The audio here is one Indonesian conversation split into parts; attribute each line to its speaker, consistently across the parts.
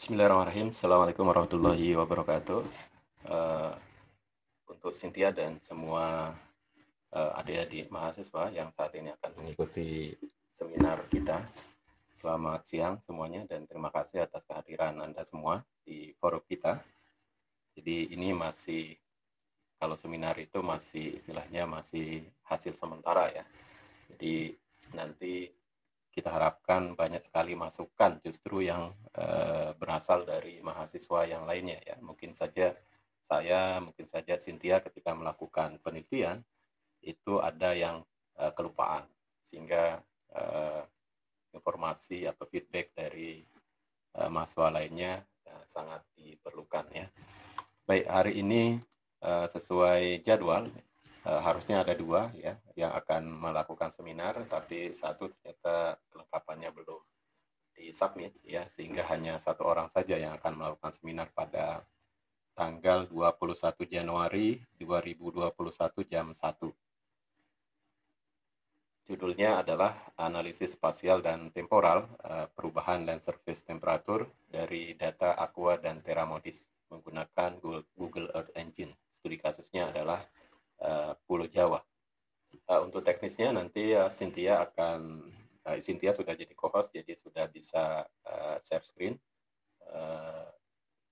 Speaker 1: Bismillahirrahmanirrahim. Assalamualaikum warahmatullahi wabarakatuh. Uh, untuk Cynthia dan semua uh, adik-adik mahasiswa yang saat ini akan mengikuti seminar kita. Selamat siang semuanya dan terima kasih atas kehadiran Anda semua di forum kita. Jadi ini masih, kalau seminar itu masih istilahnya masih hasil sementara ya. Jadi nanti kita harapkan banyak sekali masukan justru yang eh, berasal dari mahasiswa yang lainnya ya. Mungkin saja saya, mungkin saja Cynthia ketika melakukan penelitian itu ada yang eh, kelupaan sehingga eh, informasi atau feedback dari eh, mahasiswa lainnya eh, sangat diperlukan ya. Baik, hari ini eh, sesuai jadwal Eh, harusnya ada dua ya yang akan melakukan seminar tapi satu ternyata kelengkapannya belum di submit ya sehingga hanya satu orang saja yang akan melakukan seminar pada tanggal 21 Januari 2021 jam 1. Judulnya adalah analisis spasial dan temporal eh, perubahan dan surface temperatur dari data aqua dan teramodis menggunakan Google Earth Engine. Studi kasusnya adalah Eh, Pulau Jawa. Eh, untuk teknisnya nanti Sintia eh, Cynthia akan Sintia Cynthia sudah jadi co-host jadi sudah bisa share screen.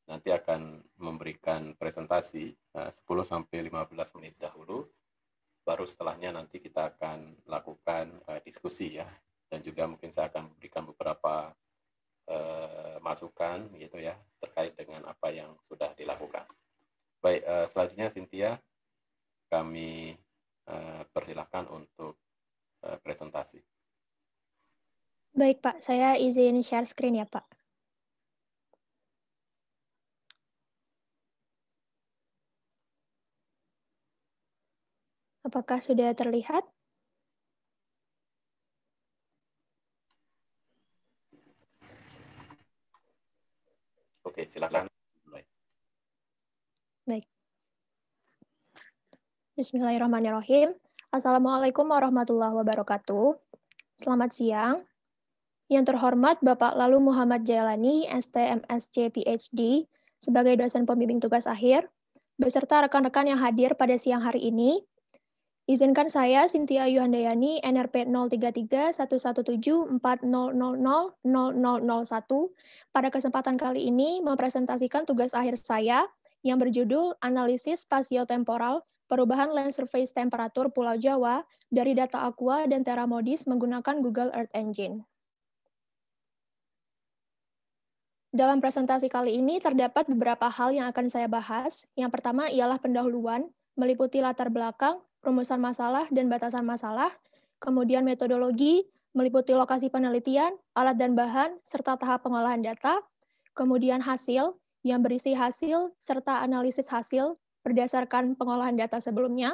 Speaker 1: nanti akan memberikan presentasi 10 sampai 15 menit dahulu. Baru setelahnya nanti kita akan lakukan diskusi ya dan juga mungkin saya akan memberikan beberapa masukan gitu ya terkait dengan apa yang sudah dilakukan. Baik, selanjutnya Cynthia kami uh, persilahkan untuk eh, presentasi.
Speaker 2: Baik Pak, saya izin share screen ya Pak. Apakah sudah terlihat?
Speaker 1: Oke, silakan.
Speaker 2: Baik. Bismillahirrahmanirrahim. Assalamualaikum warahmatullahi wabarakatuh. Selamat siang. Yang terhormat Bapak Lalu Muhammad Jailani, STMSC PhD, sebagai dosen pembimbing tugas akhir, beserta rekan-rekan yang hadir pada siang hari ini. Izinkan saya, Sintia Yuhandayani, NRP 0331174000001, pada kesempatan kali ini mempresentasikan tugas akhir saya yang berjudul Analisis Spatiotemporal perubahan land surface temperatur Pulau Jawa dari data Aqua dan Teramodis menggunakan Google Earth Engine. Dalam presentasi kali ini terdapat beberapa hal yang akan saya bahas. Yang pertama ialah pendahuluan, meliputi latar belakang, rumusan masalah dan batasan masalah, kemudian metodologi, meliputi lokasi penelitian, alat dan bahan, serta tahap pengolahan data, kemudian hasil, yang berisi hasil serta analisis hasil berdasarkan pengolahan data sebelumnya.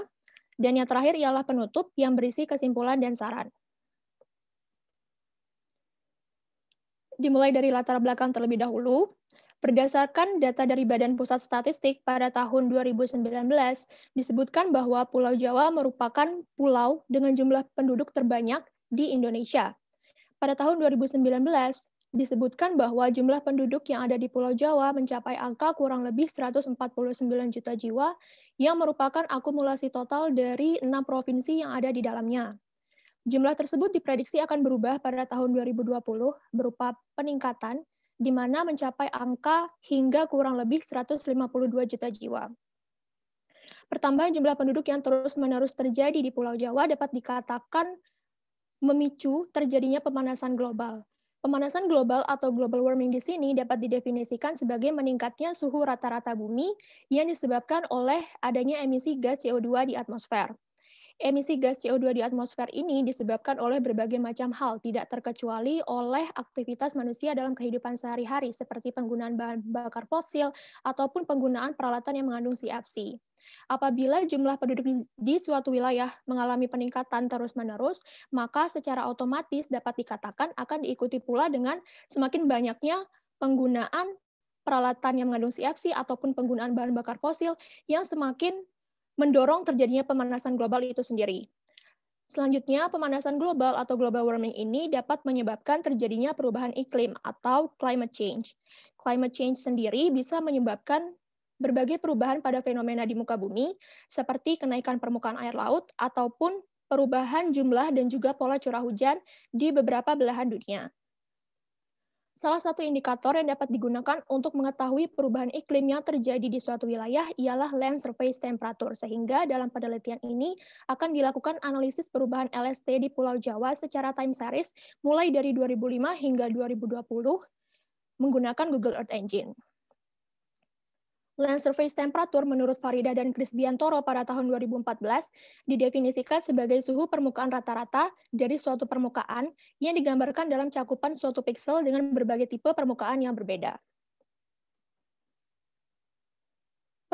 Speaker 2: Dan yang terakhir ialah penutup yang berisi kesimpulan dan saran. Dimulai dari latar belakang terlebih dahulu, Berdasarkan data dari Badan Pusat Statistik pada tahun 2019, disebutkan bahwa Pulau Jawa merupakan pulau dengan jumlah penduduk terbanyak di Indonesia. Pada tahun 2019, disebutkan bahwa jumlah penduduk yang ada di Pulau Jawa mencapai angka kurang lebih 149 juta jiwa yang merupakan akumulasi total dari enam provinsi yang ada di dalamnya. Jumlah tersebut diprediksi akan berubah pada tahun 2020 berupa peningkatan di mana mencapai angka hingga kurang lebih 152 juta jiwa. Pertambahan jumlah penduduk yang terus-menerus terjadi di Pulau Jawa dapat dikatakan memicu terjadinya pemanasan global Pemanasan global atau global warming di sini dapat didefinisikan sebagai meningkatnya suhu rata-rata bumi yang disebabkan oleh adanya emisi gas CO2 di atmosfer. Emisi gas CO2 di atmosfer ini disebabkan oleh berbagai macam hal, tidak terkecuali oleh aktivitas manusia dalam kehidupan sehari-hari, seperti penggunaan bahan bakar fosil ataupun penggunaan peralatan yang mengandung CFC. Apabila jumlah penduduk di suatu wilayah mengalami peningkatan terus-menerus, maka secara otomatis dapat dikatakan akan diikuti pula dengan semakin banyaknya penggunaan peralatan yang mengandung CFC ataupun penggunaan bahan bakar fosil yang semakin mendorong terjadinya pemanasan global itu sendiri. Selanjutnya, pemanasan global atau global warming ini dapat menyebabkan terjadinya perubahan iklim atau climate change. Climate change sendiri bisa menyebabkan berbagai perubahan pada fenomena di muka bumi, seperti kenaikan permukaan air laut ataupun perubahan jumlah dan juga pola curah hujan di beberapa belahan dunia. Salah satu indikator yang dapat digunakan untuk mengetahui perubahan iklim yang terjadi di suatu wilayah ialah land surface temperature, sehingga dalam penelitian ini akan dilakukan analisis perubahan LST di Pulau Jawa secara time series mulai dari 2005 hingga 2020 menggunakan Google Earth Engine. Land surface temperature menurut Farida dan Chris Biantoro pada tahun 2014 didefinisikan sebagai suhu permukaan rata-rata dari suatu permukaan yang digambarkan dalam cakupan suatu piksel dengan berbagai tipe permukaan yang berbeda.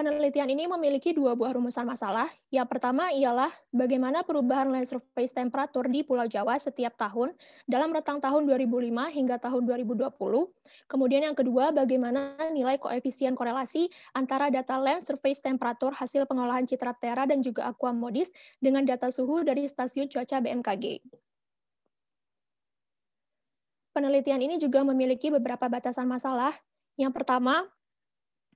Speaker 2: penelitian ini memiliki dua buah rumusan masalah. Yang pertama ialah bagaimana perubahan land surface temperatur di Pulau Jawa setiap tahun dalam rentang tahun 2005 hingga tahun 2020. Kemudian yang kedua, bagaimana nilai koefisien korelasi antara data land surface temperatur hasil pengolahan citra tera dan juga MODIS dengan data suhu dari stasiun cuaca BMKG. Penelitian ini juga memiliki beberapa batasan masalah. Yang pertama,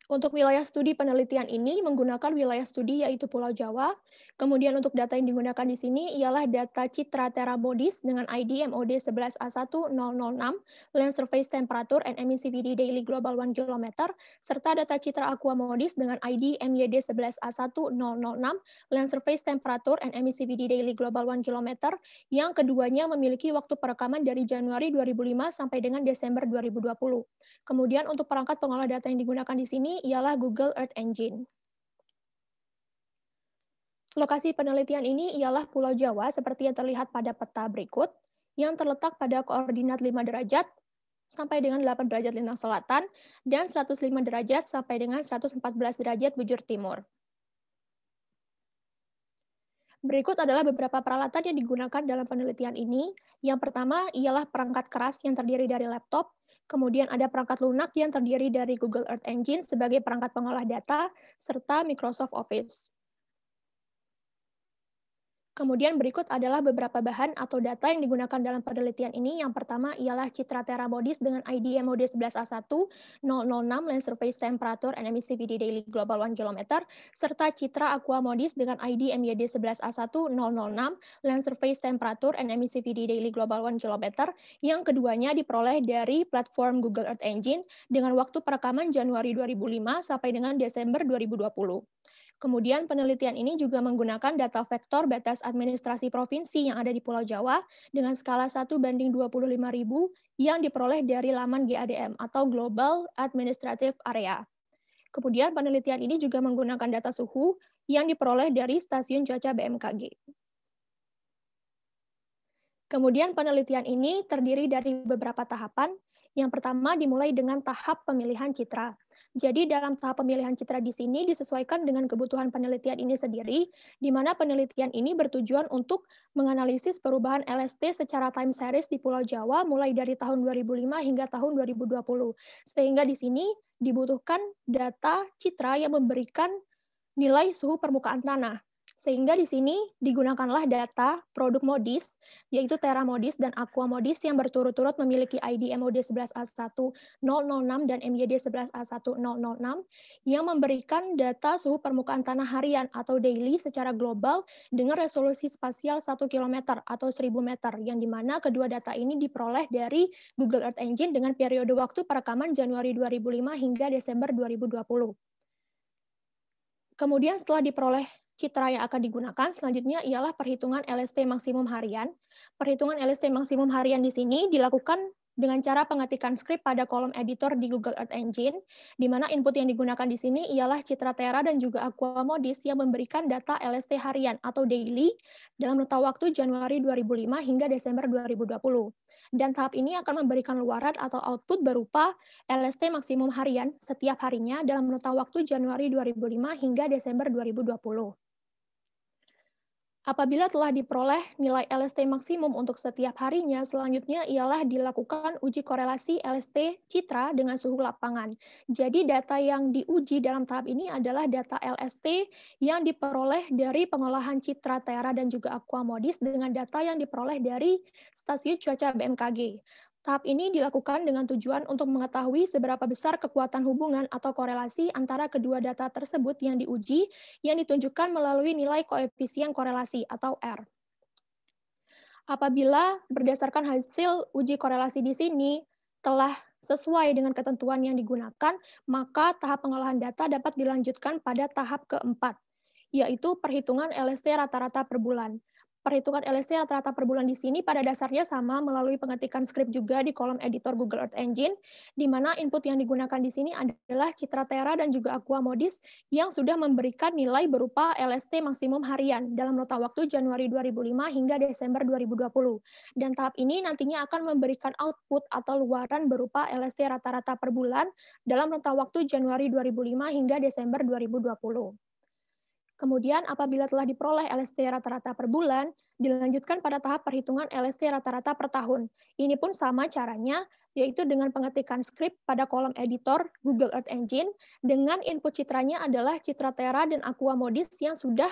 Speaker 2: untuk wilayah studi penelitian ini menggunakan wilayah studi yaitu Pulau Jawa. Kemudian untuk data yang digunakan di sini ialah data citra terabodis dengan ID MOD 11A1006, land surface temperature and emissivity daily global 1 km, serta data citra Aqua MODIS dengan ID MYD 11A1006, land surface temperature and emissivity daily global 1 km, yang keduanya memiliki waktu perekaman dari Januari 2005 sampai dengan Desember 2020. Kemudian untuk perangkat pengolah data yang digunakan di sini ialah Google Earth Engine. Lokasi penelitian ini ialah Pulau Jawa seperti yang terlihat pada peta berikut, yang terletak pada koordinat 5 derajat sampai dengan 8 derajat lintang selatan dan 105 derajat sampai dengan 114 derajat bujur timur. Berikut adalah beberapa peralatan yang digunakan dalam penelitian ini. Yang pertama ialah perangkat keras yang terdiri dari laptop, Kemudian ada perangkat lunak yang terdiri dari Google Earth Engine sebagai perangkat pengolah data, serta Microsoft Office. Kemudian berikut adalah beberapa bahan atau data yang digunakan dalam penelitian ini. Yang pertama ialah citra terabodis dengan ID MOD 11A1 006 Land Surface Temperature and Emissivity Daily Global 1 km, serta citra aquamodis dengan ID MYD 11A1 006 Land Surface Temperature and Emissivity Daily Global 1 km, yang keduanya diperoleh dari platform Google Earth Engine dengan waktu perekaman Januari 2005 sampai dengan Desember 2020. Kemudian penelitian ini juga menggunakan data vektor batas administrasi provinsi yang ada di Pulau Jawa dengan skala 1 banding 25.000 yang diperoleh dari laman GADM atau Global Administrative Area. Kemudian penelitian ini juga menggunakan data suhu yang diperoleh dari stasiun cuaca BMKG. Kemudian penelitian ini terdiri dari beberapa tahapan. Yang pertama dimulai dengan tahap pemilihan citra. Jadi dalam tahap pemilihan citra di sini disesuaikan dengan kebutuhan penelitian ini sendiri, di mana penelitian ini bertujuan untuk menganalisis perubahan LST secara time series di Pulau Jawa mulai dari tahun 2005 hingga tahun 2020. Sehingga di sini dibutuhkan data citra yang memberikan nilai suhu permukaan tanah. Sehingga di sini digunakanlah data produk modis, yaitu Terra modis dan Aqua modis yang berturut-turut memiliki ID MOD 11A1006 dan MYD 11A1006 yang memberikan data suhu permukaan tanah harian atau daily secara global dengan resolusi spasial 1 km atau 1000 meter, yang dimana kedua data ini diperoleh dari Google Earth Engine dengan periode waktu perekaman Januari 2005 hingga Desember 2020. Kemudian setelah diperoleh citra yang akan digunakan selanjutnya ialah perhitungan LST maksimum harian. Perhitungan LST maksimum harian di sini dilakukan dengan cara pengetikan skrip pada kolom editor di Google Earth Engine, di mana input yang digunakan di sini ialah Citra Terra dan juga Aqua MODIS yang memberikan data LST harian atau daily dalam rentang waktu Januari 2005 hingga Desember 2020. Dan tahap ini akan memberikan luaran atau output berupa LST maksimum harian setiap harinya dalam rentang waktu Januari 2005 hingga Desember 2020. Apabila telah diperoleh nilai LST maksimum untuk setiap harinya, selanjutnya ialah dilakukan uji korelasi LST citra dengan suhu lapangan. Jadi data yang diuji dalam tahap ini adalah data LST yang diperoleh dari pengolahan citra Terra dan juga Aquamodis dengan data yang diperoleh dari stasiun cuaca BMKG. Tahap ini dilakukan dengan tujuan untuk mengetahui seberapa besar kekuatan hubungan atau korelasi antara kedua data tersebut yang diuji yang ditunjukkan melalui nilai koefisien korelasi atau R. Apabila berdasarkan hasil uji korelasi di sini telah sesuai dengan ketentuan yang digunakan, maka tahap pengolahan data dapat dilanjutkan pada tahap keempat, yaitu perhitungan LST rata-rata per bulan. Perhitungan LST rata-rata per bulan di sini pada dasarnya sama melalui pengetikan script juga di kolom editor Google Earth Engine, di mana input yang digunakan di sini adalah Citra Terra dan juga Aqua Modis yang sudah memberikan nilai berupa LST maksimum harian dalam rentang waktu Januari 2005 hingga Desember 2020. Dan tahap ini nantinya akan memberikan output atau luaran berupa LST rata-rata per bulan dalam rentang waktu Januari 2005 hingga Desember 2020. Kemudian apabila telah diperoleh LST rata-rata per bulan, dilanjutkan pada tahap perhitungan LST rata-rata per tahun. Ini pun sama caranya, yaitu dengan pengetikan skrip pada kolom editor Google Earth Engine dengan input citranya adalah Citra Terra dan Aqua Modis yang sudah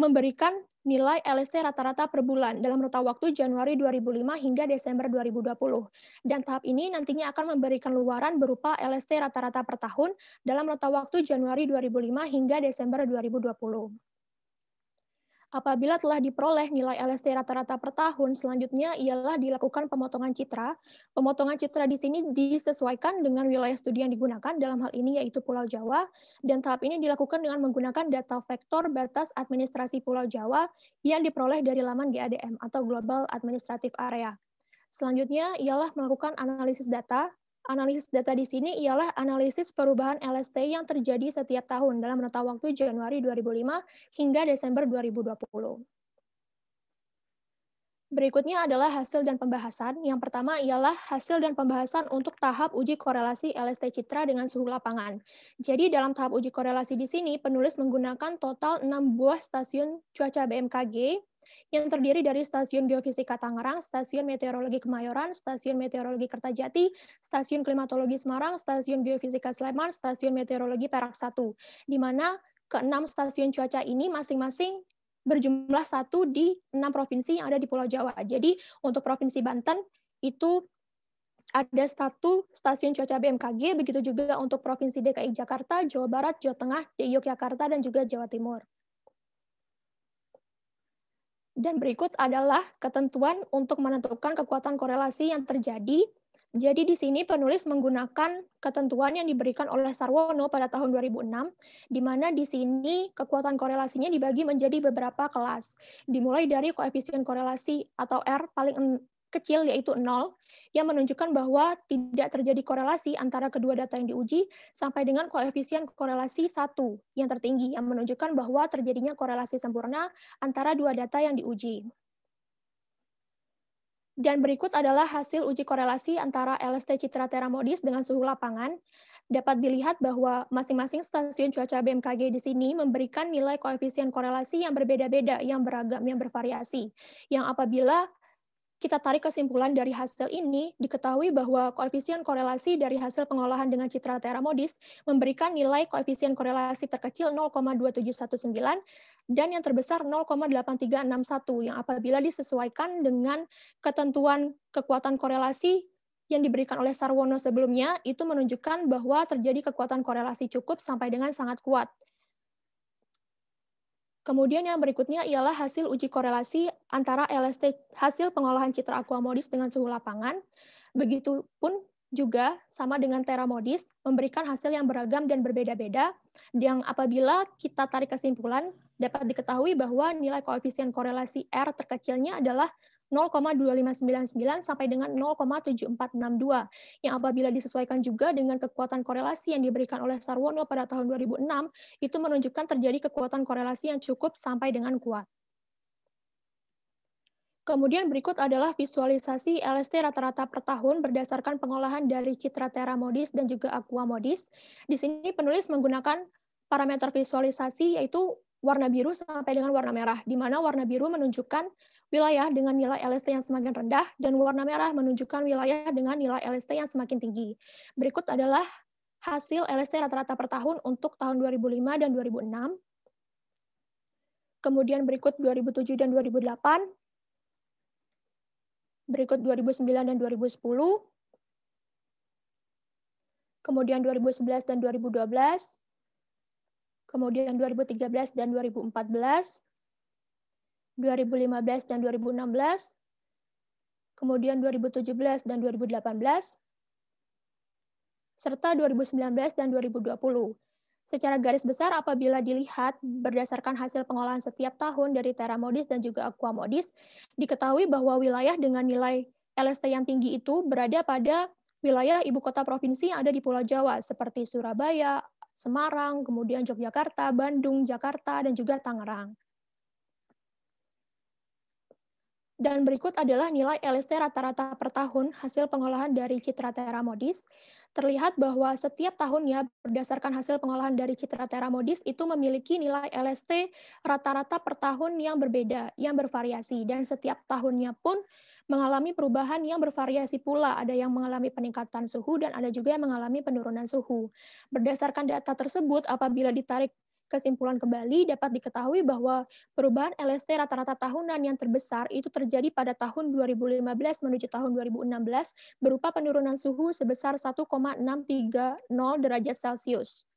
Speaker 2: memberikan nilai LST rata-rata per bulan dalam rentang waktu Januari 2005 hingga Desember 2020. Dan tahap ini nantinya akan memberikan luaran berupa LST rata-rata per tahun dalam rentang waktu Januari 2005 hingga Desember 2020. Apabila telah diperoleh nilai LST rata-rata per tahun, selanjutnya ialah dilakukan pemotongan citra. Pemotongan citra di sini disesuaikan dengan wilayah studi yang digunakan, dalam hal ini yaitu Pulau Jawa, dan tahap ini dilakukan dengan menggunakan data vektor batas administrasi Pulau Jawa yang diperoleh dari laman GADM atau Global Administrative Area. Selanjutnya ialah melakukan analisis data. Analisis data di sini ialah analisis perubahan LST yang terjadi setiap tahun dalam rentang waktu Januari 2005 hingga Desember 2020. Berikutnya adalah hasil dan pembahasan. Yang pertama ialah hasil dan pembahasan untuk tahap uji korelasi LST citra dengan suhu lapangan. Jadi dalam tahap uji korelasi di sini, penulis menggunakan total 6 buah stasiun cuaca BMKG yang terdiri dari Stasiun Geofisika Tangerang, Stasiun Meteorologi Kemayoran, Stasiun Meteorologi Kertajati, Stasiun Klimatologi Semarang, Stasiun Geofisika Sleman, Stasiun Meteorologi Perak 1, di mana keenam stasiun cuaca ini masing-masing berjumlah satu di enam provinsi yang ada di Pulau Jawa. Jadi untuk Provinsi Banten itu ada satu stasiun cuaca BMKG, begitu juga untuk Provinsi DKI Jakarta, Jawa Barat, Jawa Tengah, Yogyakarta, dan juga Jawa Timur. Dan berikut adalah ketentuan untuk menentukan kekuatan korelasi yang terjadi. Jadi di sini penulis menggunakan ketentuan yang diberikan oleh Sarwono pada tahun 2006, di mana di sini kekuatan korelasinya dibagi menjadi beberapa kelas, dimulai dari koefisien korelasi atau R paling kecil yaitu 0 yang menunjukkan bahwa tidak terjadi korelasi antara kedua data yang diuji sampai dengan koefisien korelasi 1 yang tertinggi yang menunjukkan bahwa terjadinya korelasi sempurna antara dua data yang diuji. Dan berikut adalah hasil uji korelasi antara LST Citra Teramodis dengan suhu lapangan. Dapat dilihat bahwa masing-masing stasiun cuaca BMKG di sini memberikan nilai koefisien korelasi yang berbeda-beda, yang beragam, yang bervariasi. Yang apabila kita tarik kesimpulan dari hasil ini, diketahui bahwa koefisien korelasi dari hasil pengolahan dengan citra teramodis memberikan nilai koefisien korelasi terkecil 0,2719 dan yang terbesar 0,8361 yang apabila disesuaikan dengan ketentuan kekuatan korelasi yang diberikan oleh Sarwono sebelumnya itu menunjukkan bahwa terjadi kekuatan korelasi cukup sampai dengan sangat kuat. Kemudian yang berikutnya ialah hasil uji korelasi antara LST hasil pengolahan citra aquamodis dengan suhu lapangan. Begitupun juga sama dengan teramodis memberikan hasil yang beragam dan berbeda-beda yang apabila kita tarik kesimpulan dapat diketahui bahwa nilai koefisien korelasi R terkecilnya adalah 0,2599 sampai dengan 0,7462 yang apabila disesuaikan juga dengan kekuatan korelasi yang diberikan oleh Sarwono pada tahun 2006 itu menunjukkan terjadi kekuatan korelasi yang cukup sampai dengan kuat. Kemudian berikut adalah visualisasi LST rata-rata per tahun berdasarkan pengolahan dari citra Terra Modis dan juga Aqua Modis. Di sini penulis menggunakan parameter visualisasi yaitu warna biru sampai dengan warna merah, di mana warna biru menunjukkan wilayah dengan nilai LST yang semakin rendah, dan warna merah menunjukkan wilayah dengan nilai LST yang semakin tinggi. Berikut adalah hasil LST rata-rata per tahun untuk tahun 2005 dan 2006, kemudian berikut 2007 dan 2008, berikut 2009 dan 2010, kemudian 2011 dan 2012, kemudian 2013 dan 2014, 2015 dan 2016, kemudian 2017 dan 2018, serta 2019 dan 2020. Secara garis besar, apabila dilihat berdasarkan hasil pengolahan setiap tahun dari Teramodis dan juga Aquamodis, diketahui bahwa wilayah dengan nilai LST yang tinggi itu berada pada wilayah ibu kota provinsi yang ada di Pulau Jawa, seperti Surabaya, Semarang, kemudian Yogyakarta, Bandung, Jakarta, dan juga Tangerang. Dan berikut adalah nilai LST rata-rata per tahun hasil pengolahan dari Citra Terra Modis. Terlihat bahwa setiap tahunnya berdasarkan hasil pengolahan dari Citra Terra Modis itu memiliki nilai LST rata-rata per tahun yang berbeda, yang bervariasi dan setiap tahunnya pun mengalami perubahan yang bervariasi pula. Ada yang mengalami peningkatan suhu dan ada juga yang mengalami penurunan suhu. Berdasarkan data tersebut apabila ditarik Kesimpulan kembali dapat diketahui bahwa perubahan LST rata-rata tahunan yang terbesar itu terjadi pada tahun 2015 menuju tahun 2016 berupa penurunan suhu sebesar 1,630 derajat Celcius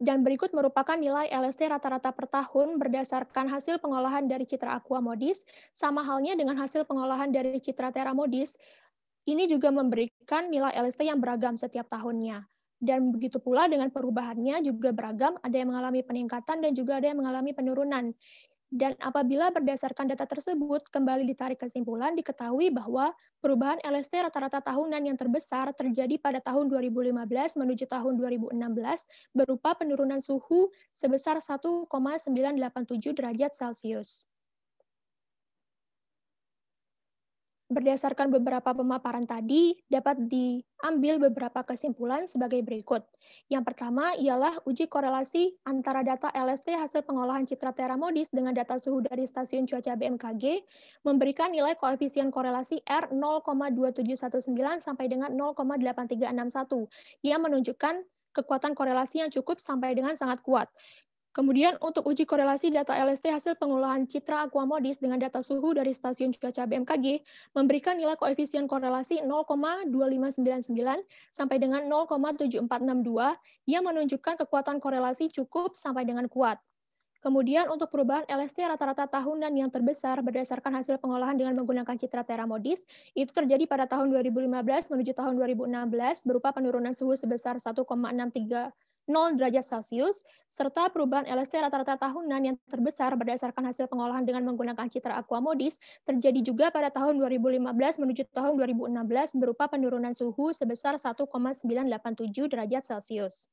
Speaker 2: dan berikut merupakan nilai LST rata-rata per tahun berdasarkan hasil pengolahan dari citra aqua modis, sama halnya dengan hasil pengolahan dari citra terra modis. Ini juga memberikan nilai LST yang beragam setiap tahunnya. Dan begitu pula dengan perubahannya juga beragam, ada yang mengalami peningkatan dan juga ada yang mengalami penurunan. Dan apabila berdasarkan data tersebut kembali ditarik kesimpulan, diketahui bahwa perubahan LST rata-rata tahunan yang terbesar terjadi pada tahun 2015 menuju tahun 2016 berupa penurunan suhu sebesar 1,987 derajat Celcius. berdasarkan beberapa pemaparan tadi, dapat diambil beberapa kesimpulan sebagai berikut. Yang pertama ialah uji korelasi antara data LST hasil pengolahan citra teramodis dengan data suhu dari stasiun cuaca BMKG memberikan nilai koefisien korelasi R 0,2719 sampai dengan 0,8361 yang menunjukkan kekuatan korelasi yang cukup sampai dengan sangat kuat. Kemudian untuk uji korelasi data LST hasil pengolahan citra aquamodis dengan data suhu dari stasiun cuaca BMKG memberikan nilai koefisien korelasi 0,2599 sampai dengan 0,7462 yang menunjukkan kekuatan korelasi cukup sampai dengan kuat. Kemudian untuk perubahan LST rata-rata tahunan yang terbesar berdasarkan hasil pengolahan dengan menggunakan citra teramodis itu terjadi pada tahun 2015 menuju tahun 2016 berupa penurunan suhu sebesar 1,63 0 derajat Celcius, serta perubahan LST rata-rata tahunan yang terbesar berdasarkan hasil pengolahan dengan menggunakan citra aquamodis terjadi juga pada tahun 2015 menuju tahun 2016 berupa penurunan suhu sebesar 1,987 derajat Celcius.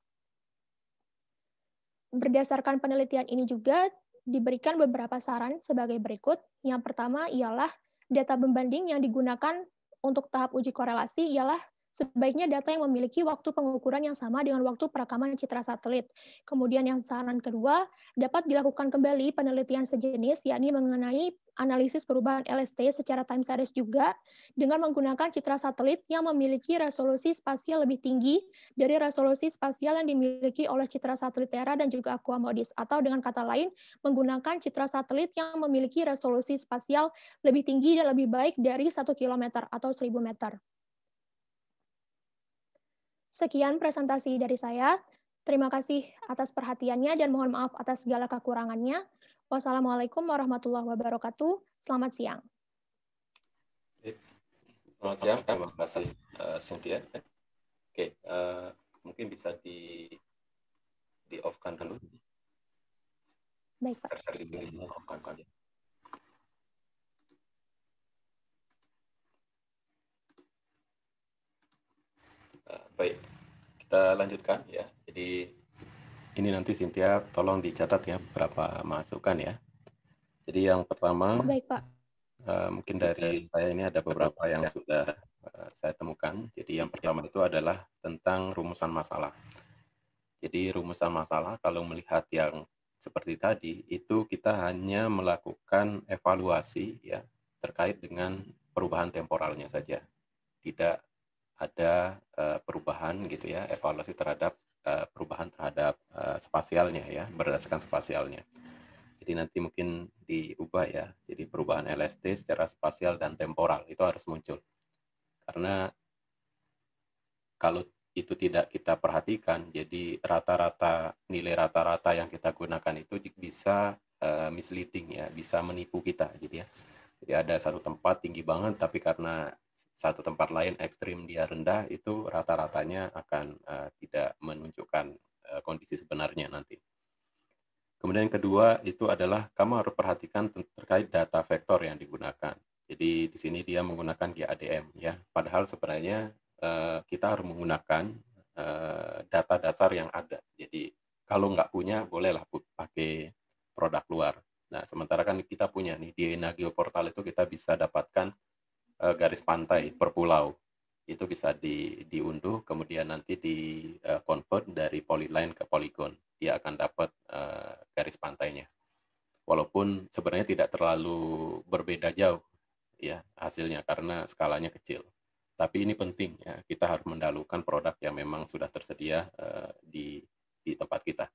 Speaker 2: Berdasarkan penelitian ini juga diberikan beberapa saran sebagai berikut. Yang pertama ialah data pembanding yang digunakan untuk tahap uji korelasi ialah Sebaiknya data yang memiliki waktu pengukuran yang sama dengan waktu perekaman citra satelit. Kemudian yang saran kedua, dapat dilakukan kembali penelitian sejenis, yakni mengenai analisis perubahan LST secara time series juga dengan menggunakan citra satelit yang memiliki resolusi spasial lebih tinggi dari resolusi spasial yang dimiliki oleh citra satelit Terra dan juga Aquamodis atau dengan kata lain menggunakan citra satelit yang memiliki resolusi spasial lebih tinggi dan lebih baik dari 1 km atau 1000 meter. Sekian presentasi dari saya. Terima kasih atas perhatiannya dan mohon maaf atas segala kekurangannya. Wassalamualaikum warahmatullahi wabarakatuh. Selamat siang.
Speaker 1: Selamat siang, terima kasih uh, Cynthia. Oke, okay, uh, eh, mungkin bisa di di off kan dulu. Baik, Pak. Terserah di off kan. baik kita lanjutkan ya jadi ini nanti Cynthia tolong dicatat ya berapa masukan ya jadi yang pertama oh, baik pak uh, mungkin dari saya ini ada beberapa yang sudah uh, saya temukan jadi yang pertama itu adalah tentang rumusan masalah jadi rumusan masalah kalau melihat yang seperti tadi itu kita hanya melakukan evaluasi ya terkait dengan perubahan temporalnya saja tidak ada uh, perubahan gitu ya, evaluasi terhadap uh, perubahan terhadap uh, spasialnya ya, berdasarkan spasialnya. Jadi nanti mungkin diubah ya, jadi perubahan LST secara spasial dan temporal itu harus muncul. Karena kalau itu tidak kita perhatikan, jadi rata-rata nilai rata-rata yang kita gunakan itu bisa uh, misleading ya, bisa menipu kita jadi gitu ya. Jadi ada satu tempat tinggi banget, tapi karena satu tempat lain ekstrim dia rendah itu rata-ratanya akan uh, tidak menunjukkan uh, kondisi sebenarnya nanti. Kemudian yang kedua itu adalah kamu harus perhatikan terkait data vektor yang digunakan. Jadi di sini dia menggunakan GADM ya. Padahal sebenarnya uh, kita harus menggunakan uh, data dasar yang ada. Jadi kalau nggak punya bolehlah pakai produk luar. Nah sementara kan kita punya nih di Nagio Portal itu kita bisa dapatkan uh, garis pantai per pulau itu bisa di, diunduh kemudian nanti di uh, convert dari polyline ke polygon dia akan dapat uh, garis pantainya walaupun sebenarnya tidak terlalu berbeda jauh ya hasilnya karena skalanya kecil tapi ini penting ya kita harus mendalukan produk yang memang sudah tersedia uh, di di tempat kita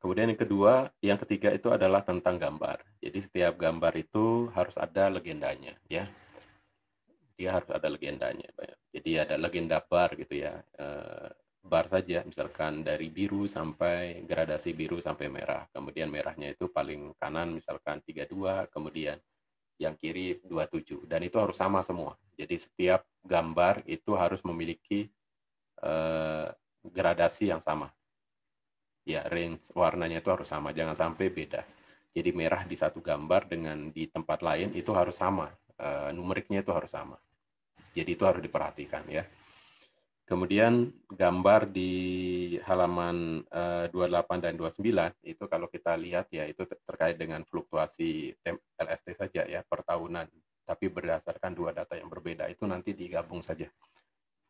Speaker 1: kemudian yang kedua yang ketiga itu adalah tentang gambar jadi setiap gambar itu harus ada legendanya ya dia harus ada legendanya. Ya. Jadi ada legenda bar gitu ya, eh, bar saja misalkan dari biru sampai gradasi biru sampai merah. Kemudian merahnya itu paling kanan misalkan 32, kemudian yang kiri 27 dan itu harus sama semua. Jadi setiap gambar itu harus memiliki eh, gradasi yang sama. Ya, range warnanya itu harus sama, jangan sampai beda. Jadi merah di satu gambar dengan di tempat lain itu harus sama. Eh, numeriknya itu harus sama. Jadi itu harus diperhatikan ya. Kemudian gambar di halaman 28 eh, dan 29 itu kalau kita lihat ya itu terkait dengan fluktuasi LST saja ya per tahunan. Tapi berdasarkan dua data yang berbeda itu nanti digabung saja.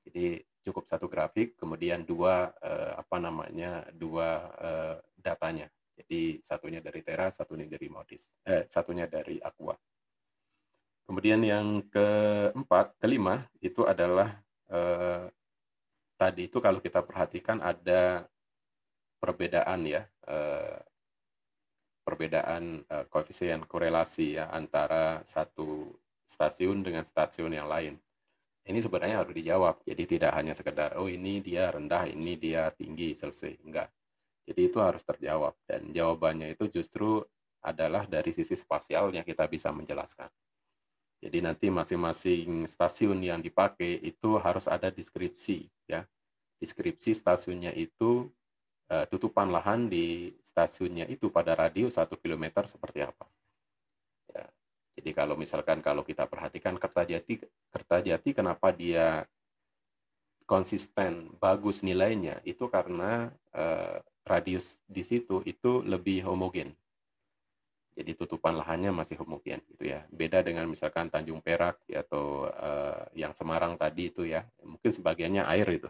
Speaker 1: Jadi cukup satu grafik, kemudian dua eh, apa namanya dua eh, datanya. Jadi satunya dari Tera, satunya dari Modis, eh, satunya dari Aqua. Kemudian yang keempat, kelima itu adalah eh, tadi itu kalau kita perhatikan ada perbedaan ya eh, perbedaan eh, koefisien korelasi ya antara satu stasiun dengan stasiun yang lain. Ini sebenarnya harus dijawab. Jadi tidak hanya sekedar oh ini dia rendah, ini dia tinggi, selesai. Enggak. Jadi itu harus terjawab dan jawabannya itu justru adalah dari sisi spasial yang kita bisa menjelaskan. Jadi nanti masing-masing stasiun yang dipakai itu harus ada deskripsi ya. Deskripsi stasiunnya itu eh, tutupan lahan di stasiunnya itu pada radius 1 km seperti apa. Ya. Jadi kalau misalkan kalau kita perhatikan Kertajati, Kertajati kenapa dia konsisten bagus nilainya itu karena eh, radius di situ itu lebih homogen. Jadi tutupan lahannya masih homogen gitu ya. Beda dengan misalkan Tanjung Perak ya, atau uh, yang Semarang tadi itu ya, mungkin sebagiannya air itu.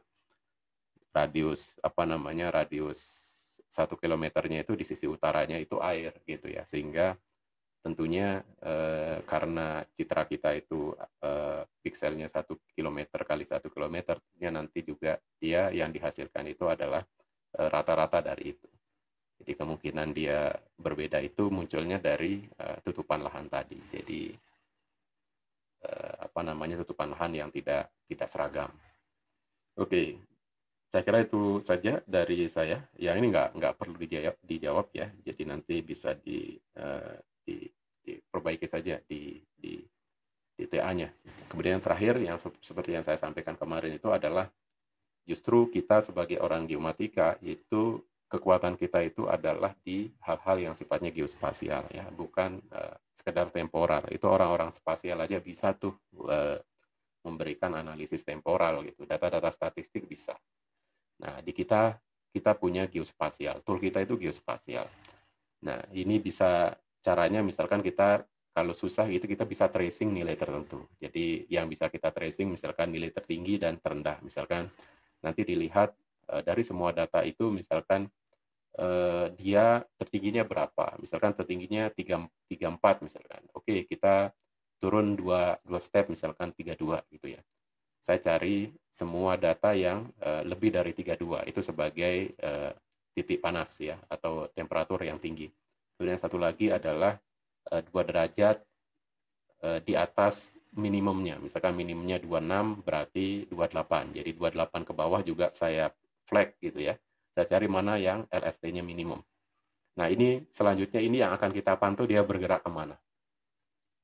Speaker 1: Radius apa namanya? Radius satu kilometernya itu di sisi utaranya itu air gitu ya. Sehingga tentunya eh, karena citra kita itu eh, pikselnya satu kilometer kali satu kilometer, nanti juga dia ya, yang dihasilkan itu adalah eh, rata-rata eh, dari itu. Jadi kemungkinan dia berbeda itu munculnya dari uh, tutupan lahan tadi. Jadi uh, apa namanya tutupan lahan yang tidak tidak seragam. Oke, okay. saya kira itu saja dari saya. Yang ini nggak nggak perlu dijawab dijawab ya. Jadi nanti bisa di, uh, di diperbaiki saja di di di TA-nya. Kemudian yang terakhir yang seperti yang saya sampaikan kemarin itu adalah justru kita sebagai orang geomatika itu kekuatan kita itu adalah di hal-hal yang sifatnya geospasial ya, bukan uh, sekedar temporal. Itu orang-orang spasial aja bisa tuh uh, memberikan analisis temporal gitu, data-data statistik bisa. Nah, di kita kita punya geospasial. Tool kita itu geospasial. Nah, ini bisa caranya misalkan kita kalau susah itu kita bisa tracing nilai tertentu. Jadi yang bisa kita tracing misalkan nilai tertinggi dan terendah. Misalkan nanti dilihat eh, dari semua data itu misalkan eh, dia tertingginya berapa. Misalkan tertingginya 34 misalkan. Oke, kita turun dua dua step misalkan 32 gitu ya. Saya cari semua data yang eh, lebih dari 32 itu sebagai eh, titik panas ya atau temperatur yang tinggi. Kemudian satu lagi adalah eh, dua derajat eh, di atas minimumnya. Misalkan minimumnya 26 berarti 28. Jadi 28 ke bawah juga saya flag gitu ya. Saya cari mana yang LST-nya minimum. Nah ini selanjutnya ini yang akan kita pantau dia bergerak kemana.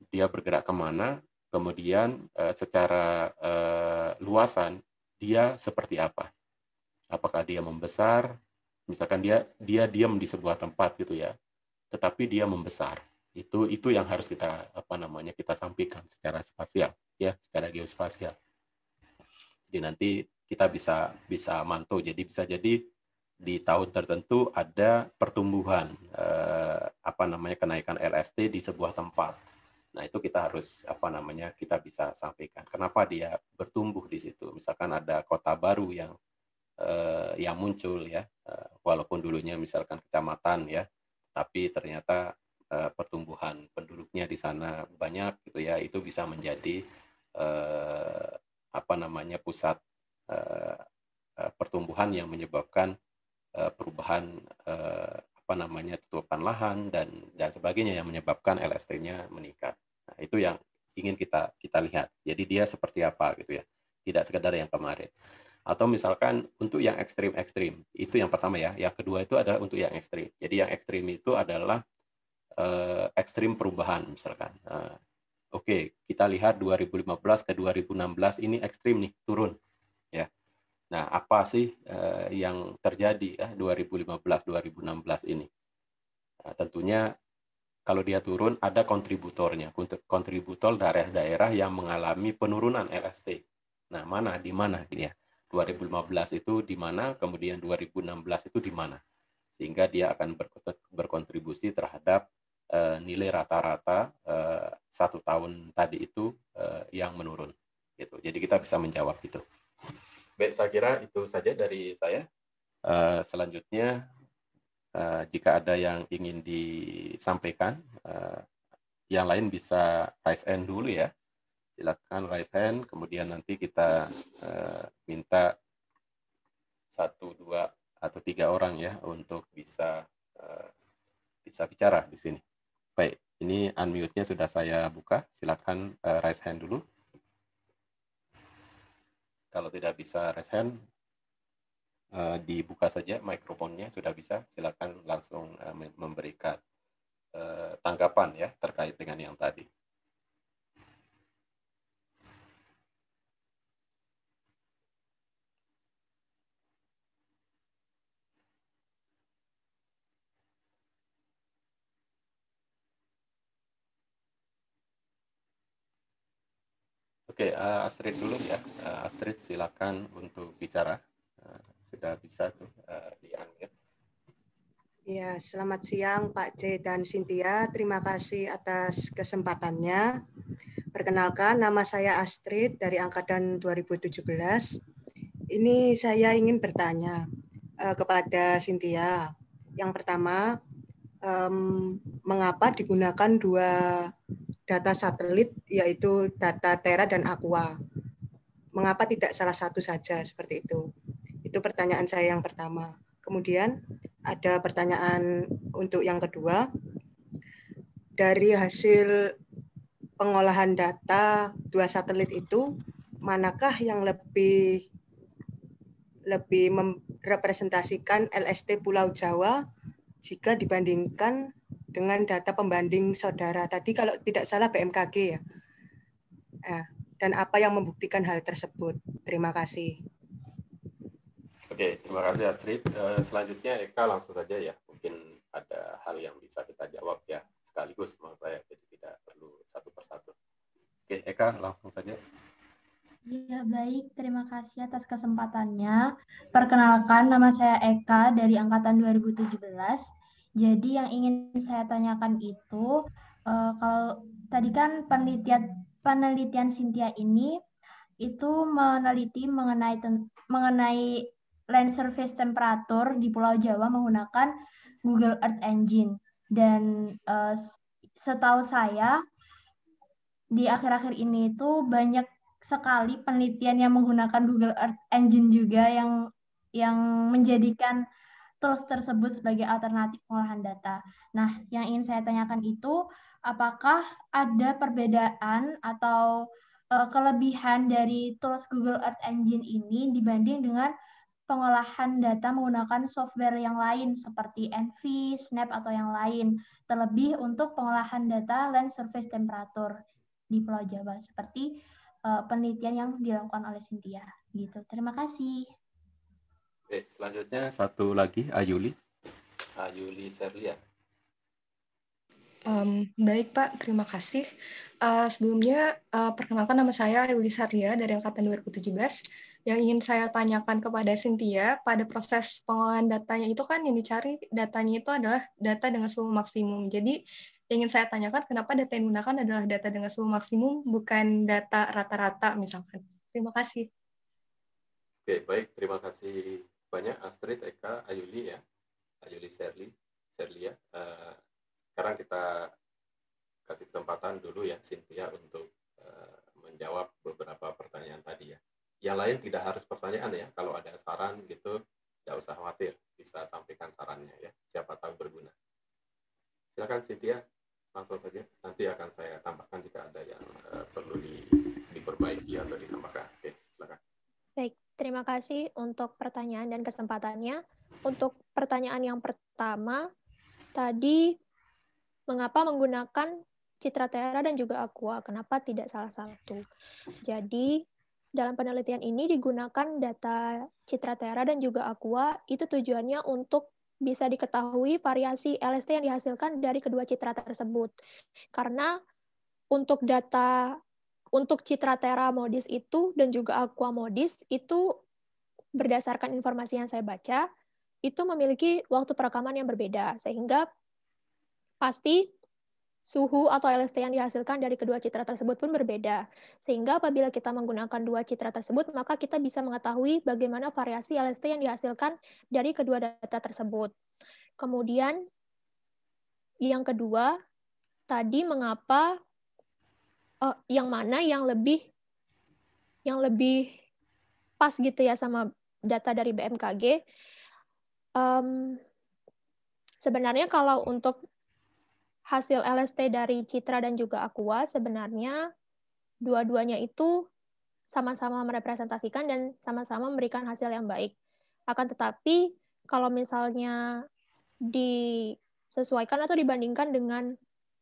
Speaker 1: Dia bergerak kemana, kemudian eh, secara eh, luasan dia seperti apa. Apakah dia membesar, misalkan dia dia diam di sebuah tempat gitu ya, tetapi dia membesar itu itu yang harus kita apa namanya kita sampaikan secara spasial ya secara geospasial jadi nanti kita bisa bisa mantau jadi bisa jadi di tahun tertentu ada pertumbuhan eh, apa namanya kenaikan LST di sebuah tempat. Nah, itu kita harus apa namanya kita bisa sampaikan. Kenapa dia bertumbuh di situ? Misalkan ada kota baru yang eh, yang muncul ya, eh, walaupun dulunya misalkan kecamatan ya, tapi ternyata eh, pertumbuhan penduduknya di sana banyak gitu ya, itu bisa menjadi eh, apa namanya pusat eh, eh pertumbuhan yang menyebabkan Eh, perubahan eh, apa namanya tutupan lahan dan dan sebagainya yang menyebabkan LST-nya meningkat. Nah, itu yang ingin kita kita lihat. Jadi dia seperti apa gitu ya. Tidak sekedar yang kemarin. Atau misalkan untuk yang ekstrim-ekstrim, itu yang pertama ya. Yang kedua itu adalah untuk yang ekstrim. Jadi yang ekstrim itu adalah uh, ekstrim perubahan misalkan. Uh, Oke, okay, kita lihat 2015 ke 2016 ini ekstrim nih turun, ya Nah, apa sih uh, yang terjadi ya 2015-2016 ini? Nah, tentunya kalau dia turun ada kontributornya, kontributor daerah-daerah yang mengalami penurunan LST. Nah, mana di mana gitu ya? 2015 itu di mana, kemudian 2016 itu di mana. Sehingga dia akan berkontribusi terhadap uh, nilai rata-rata uh, satu tahun tadi itu uh, yang menurun. Gitu. Jadi kita bisa menjawab itu. Baik, saya kira itu saja dari saya. Uh, selanjutnya, uh, jika ada yang ingin disampaikan, uh, yang lain bisa raise hand dulu ya. Silakan raise hand, kemudian nanti kita uh, minta satu, dua, atau tiga orang ya untuk bisa uh, bisa bicara di sini. Baik, ini unmute-nya sudah saya buka. Silakan uh, raise hand dulu. Kalau tidak bisa raise hand, uh, dibuka saja mikrofonnya sudah bisa. Silakan langsung uh, memberikan uh, tanggapan ya terkait dengan yang tadi. Oke, uh, Astrid dulu ya. Uh, Astrid silakan untuk bicara. Uh, sudah bisa tuh uh, diangkat.
Speaker 3: Ya, selamat siang Pak C dan Cynthia. Terima kasih atas kesempatannya. Perkenalkan, nama saya Astrid dari Angkatan 2017. Ini saya ingin bertanya uh, kepada Cynthia. Yang pertama, um, mengapa digunakan dua data satelit yaitu data Terra dan Aqua. Mengapa tidak salah satu saja seperti itu? Itu pertanyaan saya yang pertama. Kemudian ada pertanyaan untuk yang kedua. Dari hasil pengolahan data dua satelit itu, manakah yang lebih lebih merepresentasikan LST Pulau Jawa jika dibandingkan dengan data pembanding saudara tadi kalau tidak salah BMKG ya. Nah, dan apa yang membuktikan hal tersebut. Terima kasih.
Speaker 1: Oke, terima kasih Astrid. Eh, selanjutnya Eka langsung saja ya. Mungkin ada hal yang bisa kita jawab ya sekaligus menurut saya, jadi tidak perlu satu persatu. Oke, Eka langsung saja.
Speaker 2: Ya, baik.
Speaker 4: Terima kasih atas kesempatannya. Perkenalkan, nama saya Eka dari Angkatan 2017 jadi yang ingin saya tanyakan itu uh, kalau tadi kan penelitian penelitian Cynthia ini itu meneliti mengenai mengenai land surface temperature di Pulau Jawa menggunakan Google Earth Engine dan uh, setahu saya di akhir-akhir ini itu banyak sekali penelitian yang menggunakan Google Earth Engine juga yang yang menjadikan tools tersebut sebagai alternatif pengolahan data. Nah, yang ingin saya tanyakan itu apakah ada perbedaan atau uh, kelebihan dari tools Google Earth Engine ini dibanding dengan pengolahan data menggunakan software yang lain seperti Envy, Snap atau yang lain, terlebih untuk pengolahan data land surface temperature di Pulau Jawa seperti uh, penelitian yang dilakukan oleh Cynthia gitu. Terima kasih.
Speaker 1: Oke, selanjutnya satu lagi Ayuli. Ayuli Serlia.
Speaker 3: Um, baik Pak, terima kasih. Uh, sebelumnya uh, perkenalkan nama saya Ayuli Sarya dari angkatan 2017. Yang ingin saya tanyakan kepada Cynthia, pada proses pengolahan datanya itu kan yang dicari datanya itu adalah data dengan suhu maksimum. Jadi yang ingin saya tanyakan kenapa data yang digunakan adalah data dengan suhu maksimum bukan data rata-rata misalkan. Terima kasih.
Speaker 1: Oke, baik. Terima kasih banyak Astrid, Eka, Ayuli ya, Ayuli Serli, Serlia. Ya. Uh, eh, sekarang kita kasih kesempatan dulu ya Cynthia untuk uh, menjawab beberapa pertanyaan tadi ya. Yang lain tidak harus pertanyaan ya, kalau ada saran gitu tidak usah khawatir, bisa sampaikan sarannya ya, siapa tahu berguna. Silakan Cynthia, langsung saja. Nanti akan saya tambahkan jika ada yang uh, perlu di, diperbaiki atau ditambahkan. Oke, silakan.
Speaker 2: Baik, Terima kasih untuk pertanyaan dan kesempatannya. Untuk pertanyaan yang pertama, tadi mengapa menggunakan Citra tera dan juga Aqua? Kenapa tidak salah satu? Jadi, dalam penelitian ini digunakan data Citra tera dan juga Aqua, itu tujuannya untuk bisa diketahui variasi LST yang dihasilkan dari kedua citra tersebut. Karena untuk data untuk citra Terra Modis itu dan juga Aqua Modis itu berdasarkan informasi yang saya baca itu memiliki waktu perekaman yang berbeda sehingga pasti suhu atau LST yang dihasilkan dari kedua citra tersebut pun berbeda. Sehingga apabila kita menggunakan dua citra tersebut, maka kita bisa mengetahui bagaimana variasi LST yang dihasilkan dari kedua data tersebut. Kemudian yang kedua, tadi mengapa uh, yang mana yang lebih yang lebih pas gitu ya sama data dari BMKG. Um, sebenarnya kalau untuk hasil LST dari Citra dan juga Aqua, sebenarnya dua-duanya itu sama-sama merepresentasikan dan sama-sama memberikan hasil yang baik. Akan tetapi, kalau misalnya disesuaikan atau dibandingkan dengan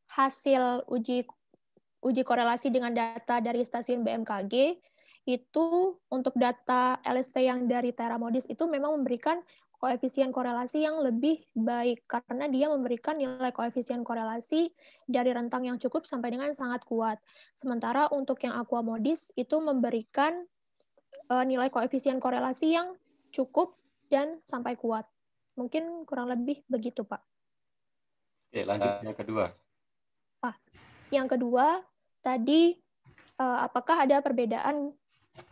Speaker 2: hasil uji uji korelasi dengan data dari stasiun BMKG itu untuk data LST yang dari Teramodis itu memang memberikan koefisien korelasi yang lebih baik karena dia memberikan nilai koefisien korelasi dari rentang yang cukup sampai dengan sangat kuat. Sementara untuk yang Aquamodis itu memberikan eh, nilai koefisien korelasi yang cukup dan sampai kuat. Mungkin kurang lebih begitu, Pak.
Speaker 1: Oke, lanjut yang kedua.
Speaker 2: Yang kedua, tadi uh, apakah ada perbedaan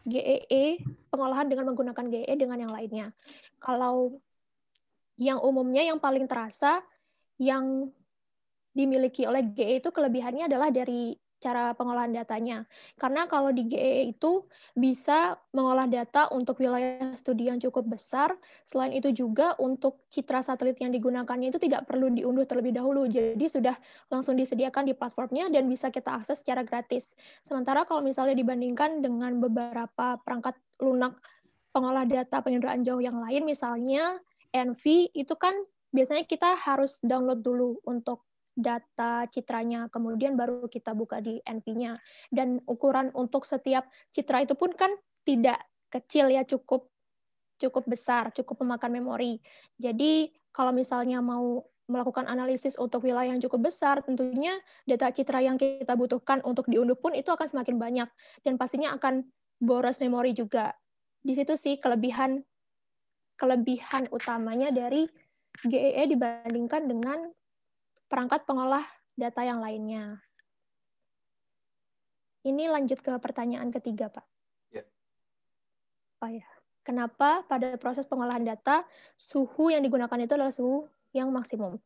Speaker 2: GEE e, pengolahan dengan menggunakan GEE e dengan yang lainnya? Kalau yang umumnya yang paling terasa yang dimiliki oleh GE e itu kelebihannya adalah dari cara pengolahan datanya. Karena kalau di GE itu bisa mengolah data untuk wilayah studi yang cukup besar, selain itu juga untuk citra satelit yang digunakannya itu tidak perlu diunduh terlebih dahulu, jadi sudah langsung disediakan di platformnya dan bisa kita akses secara gratis. Sementara kalau misalnya dibandingkan dengan beberapa perangkat lunak pengolah data penyederaan jauh yang lain, misalnya NV, itu kan biasanya kita harus download dulu untuk data citranya, kemudian baru kita buka di NP-nya. Dan ukuran untuk setiap citra itu pun kan tidak kecil ya, cukup cukup besar, cukup memakan memori. Jadi kalau misalnya mau melakukan analisis untuk wilayah yang cukup besar, tentunya data citra yang kita butuhkan untuk diunduh pun itu akan semakin banyak dan pastinya akan boros memori juga. Di situ sih kelebihan kelebihan utamanya dari GEE e dibandingkan dengan perangkat pengolah data yang lainnya. Ini lanjut ke pertanyaan ketiga, Pak. Ya. Oh ya. Kenapa pada proses pengolahan data suhu yang digunakan itu adalah suhu yang maksimum?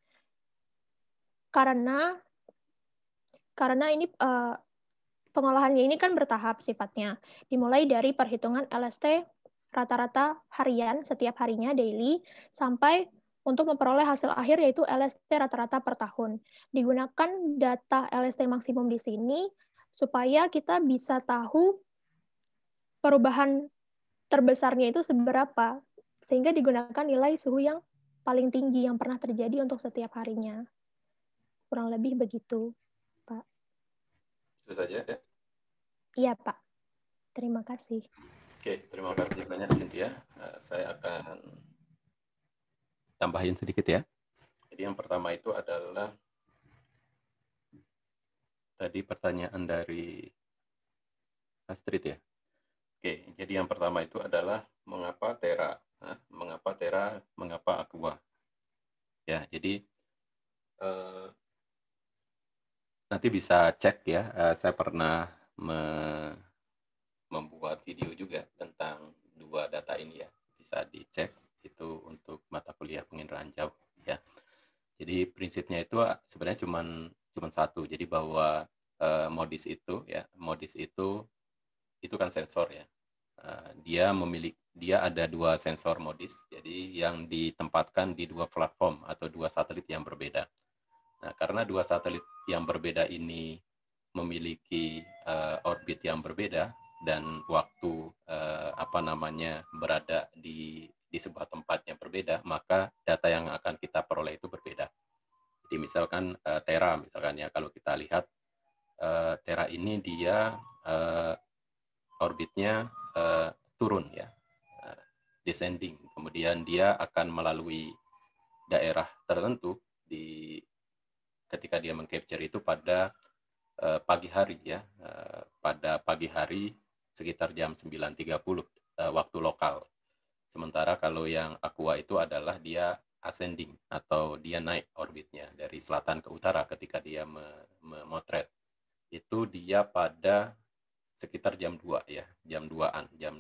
Speaker 2: Karena karena ini uh, pengolahannya ini kan bertahap sifatnya. Dimulai dari perhitungan LST rata-rata harian setiap harinya daily sampai untuk memperoleh hasil akhir yaitu LST rata-rata per tahun. Digunakan data LST maksimum di sini supaya kita bisa tahu perubahan terbesarnya itu seberapa sehingga digunakan nilai suhu yang paling tinggi yang pernah terjadi untuk setiap harinya. Kurang lebih begitu, Pak. Itu saja ya. Iya, Pak. Terima kasih.
Speaker 1: Oke, terima kasih banyak Cynthia. Eh, saya akan tambahin sedikit ya. Jadi yang pertama itu adalah tadi pertanyaan dari Astrid ya. Oke, jadi yang pertama itu adalah mengapa Tera, nah, mengapa Tera, mengapa Aqua. Ya, jadi uh, nanti bisa cek ya. Uh, saya pernah me membuat video juga tentang dua data ini ya. Bisa dicek itu untuk mata kuliah penginderaan jauh ya. Jadi prinsipnya itu ah, sebenarnya cuma cuman satu. Jadi bahwa uh, modis itu ya, modis itu itu kan sensor ya. Uh, dia memiliki dia ada dua sensor modis. Jadi yang ditempatkan di dua platform atau dua satelit yang berbeda. Nah, karena dua satelit yang berbeda ini memiliki uh, orbit yang berbeda dan waktu uh, apa namanya berada di di sebuah tempat yang berbeda, maka data yang akan kita peroleh itu berbeda. Jadi misalkan uh, Tera, misalkan ya kalau kita lihat uh, Tera ini dia uh, orbitnya uh, turun ya, uh, descending. Kemudian dia akan melalui daerah tertentu di ketika dia mengcapture itu pada uh, pagi hari ya, uh, pada pagi hari sekitar jam 9.30 uh, waktu lokal Sementara kalau yang aqua itu adalah dia ascending atau dia naik orbitnya dari selatan ke utara ketika dia memotret. Itu dia pada sekitar jam 2 ya, jam 2-an, jam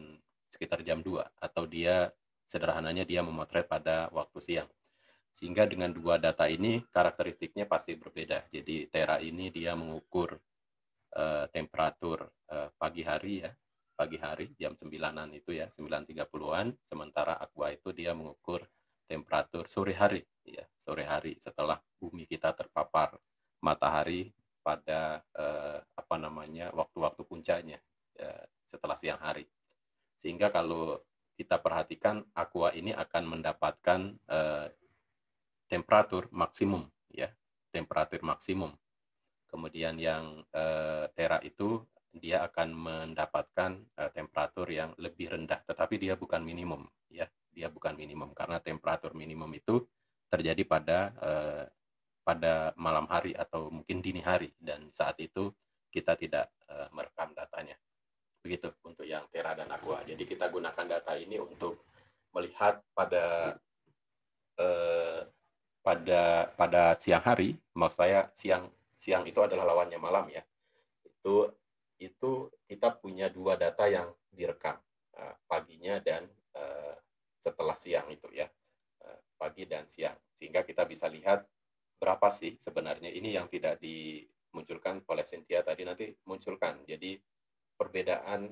Speaker 1: sekitar jam 2 atau dia sederhananya dia memotret pada waktu siang. Sehingga dengan dua data ini karakteristiknya pasti berbeda. Jadi Tera ini dia mengukur eh, temperatur eh, pagi hari ya pagi hari jam 9-an itu ya, 9.30-an, sementara aqua itu dia mengukur temperatur sore hari ya, sore hari setelah bumi kita terpapar matahari pada eh, apa namanya waktu-waktu puncaknya eh, setelah siang hari. Sehingga kalau kita perhatikan aqua ini akan mendapatkan eh, temperatur maksimum ya, temperatur maksimum. Kemudian yang eh, tera itu dia akan mendapatkan uh, temperatur yang lebih rendah, tetapi dia bukan minimum, ya, dia bukan minimum karena temperatur minimum itu terjadi pada uh, pada malam hari atau mungkin dini hari dan saat itu kita tidak uh, merekam datanya, begitu untuk yang Tera dan Aqua. Jadi kita gunakan data ini untuk melihat pada uh, pada pada siang hari, maksud saya siang siang itu adalah lawannya malam ya. Itu itu kita punya dua data yang direkam eh, paginya dan eh, setelah siang itu ya eh, pagi dan siang sehingga kita bisa lihat berapa sih sebenarnya ini yang tidak dimunculkan oleh Cynthia tadi nanti munculkan jadi perbedaan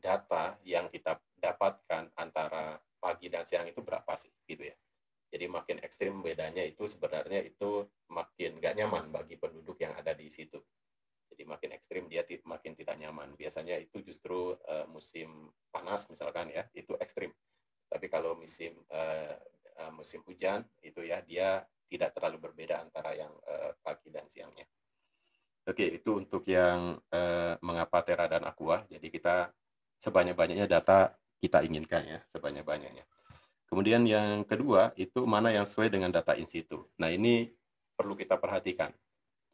Speaker 1: data yang kita dapatkan antara pagi dan siang itu berapa sih gitu ya jadi makin ekstrim bedanya itu sebenarnya itu makin nggak nyaman bagi penduduk yang ada di situ jadi makin ekstrim dia makin tidak nyaman. Biasanya itu justru uh, musim panas misalkan ya, itu ekstrim. Tapi kalau musim uh, uh, musim hujan itu ya dia tidak terlalu berbeda antara yang uh, pagi dan siangnya. Oke, itu untuk yang uh, mengapa tera dan Aqua. Jadi kita sebanyak-banyaknya data kita inginkan ya, sebanyak-banyaknya. Kemudian yang kedua itu mana yang sesuai dengan data in situ. Nah, ini perlu kita perhatikan.